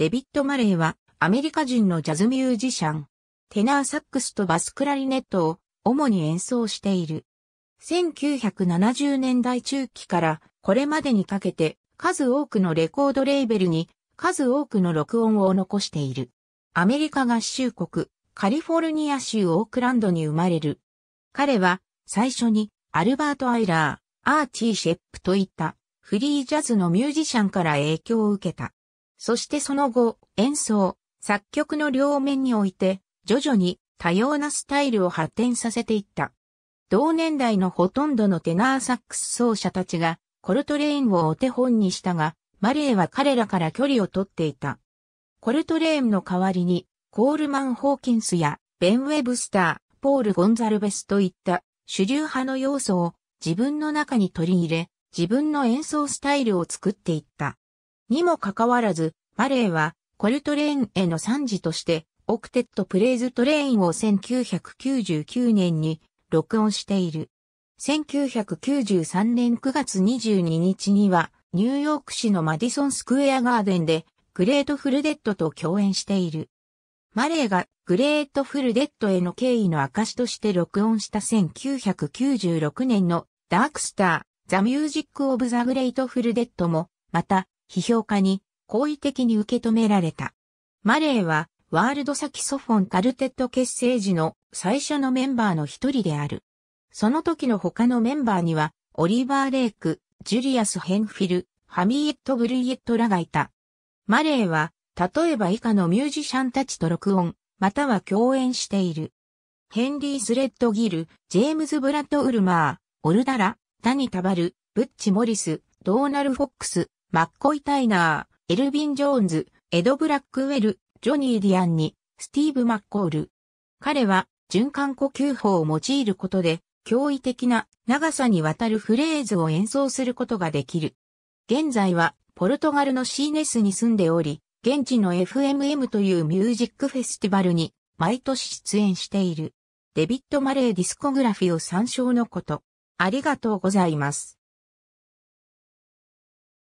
デビッド・マレーはアメリカ人のジャズミュージシャン。テナーサックスとバスクラリネットを主に演奏している。1970年代中期からこれまでにかけて数多くのレコードレーベルに数多くの録音を残している。アメリカ合衆国カリフォルニア州オークランドに生まれる。彼は最初にアルバート・アイラー、アーチー・シェップといったフリージャズのミュージシャンから影響を受けた。そしてその後、演奏、作曲の両面において、徐々に多様なスタイルを発展させていった。同年代のほとんどのテナーサックス奏者たちが、コルトレインをお手本にしたが、マレーは彼らから距離をとっていた。コルトレーンの代わりに、コールマン・ホーキンスや、ベン・ウェブスター、ポール・ゴンザルベスといった主流派の要素を自分の中に取り入れ、自分の演奏スタイルを作っていった。にもかかわらず、マレーはコルトレーンへの賛辞として、オクテットプレイズトレインを1999年に録音している。1993年9月22日には、ニューヨーク市のマディソンスクエアガーデンで、グレートフルデッドと共演している。マレーがグレートフルデッドへの敬意の証として録音した1996年のダークスター、ザ・ミュージック・オブ・ザ・グレートフルデッドも、また、批評家に好意的に受け止められた。マレーはワールドサキソフォンカルテット結成時の最初のメンバーの一人である。その時の他のメンバーには、オリバー・レイク、ジュリアス・ヘンフィル、ハミエット・ブリイエットらがいた。マレーは、例えば以下のミュージシャンたちと録音、または共演している。ヘンリー・スレッド・ギル、ジェームズ・ブラッド・ウルマー、オルダラ、ダニ・タバル、ブッチ・モリス、ドーナル・フォックス、マッコイ・タイナー、エルビン・ジョーンズ、エド・ブラックウェル、ジョニー・ディアンニ、スティーブ・マッコール。彼は、循環呼吸法を用いることで、驚異的な長さにわたるフレーズを演奏することができる。現在は、ポルトガルのシーネスに住んでおり、現地の FMM というミュージックフェスティバルに毎年出演している。デビット・マレーディスコグラフィを参照のこと。ありがとうございます。